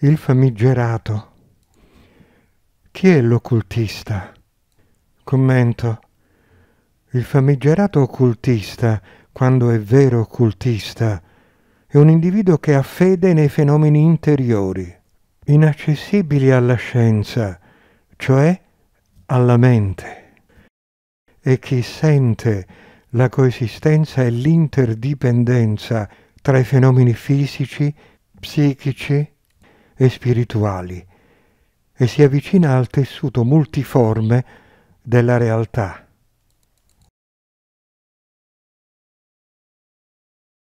il famigerato. Chi è l'occultista? Commento. Il famigerato occultista, quando è vero occultista, è un individuo che ha fede nei fenomeni interiori, inaccessibili alla scienza, cioè alla mente, e chi sente la coesistenza e l'interdipendenza tra i fenomeni fisici, psichici, e spirituali e si avvicina al tessuto multiforme della realtà.